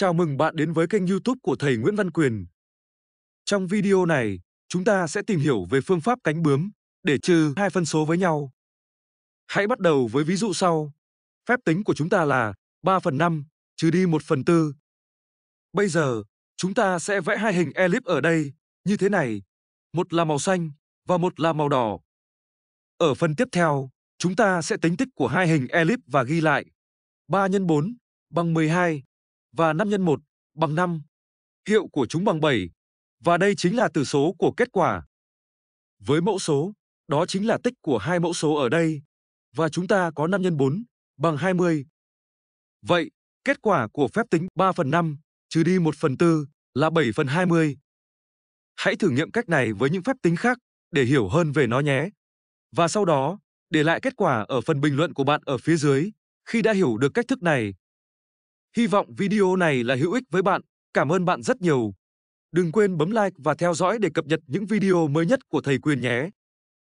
Chào mừng bạn đến với kênh YouTube của thầy Nguyễn Văn Quyền. Trong video này, chúng ta sẽ tìm hiểu về phương pháp cánh bướm để trừ hai phân số với nhau. Hãy bắt đầu với ví dụ sau. Phép tính của chúng ta là 3 phần 5 trừ đi 1 phần 4. Bây giờ, chúng ta sẽ vẽ hai hình elip ở đây, như thế này. Một là màu xanh và một là màu đỏ. Ở phần tiếp theo, chúng ta sẽ tính tích của hai hình elip và ghi lại. 3 x 4 bằng 12 và 5 x 1 bằng 5. Hiệu của chúng bằng 7 và đây chính là tử số của kết quả. Với mẫu số, đó chính là tích của hai mẫu số ở đây và chúng ta có 5 x 4 bằng 20. Vậy, kết quả của phép tính 3 phần 5 trừ đi 1 phần 4 là 7 phần 20. Hãy thử nghiệm cách này với những phép tính khác để hiểu hơn về nó nhé. Và sau đó, để lại kết quả ở phần bình luận của bạn ở phía dưới. Khi đã hiểu được cách thức này, Hy vọng video này là hữu ích với bạn. Cảm ơn bạn rất nhiều. Đừng quên bấm like và theo dõi để cập nhật những video mới nhất của thầy Quyền nhé.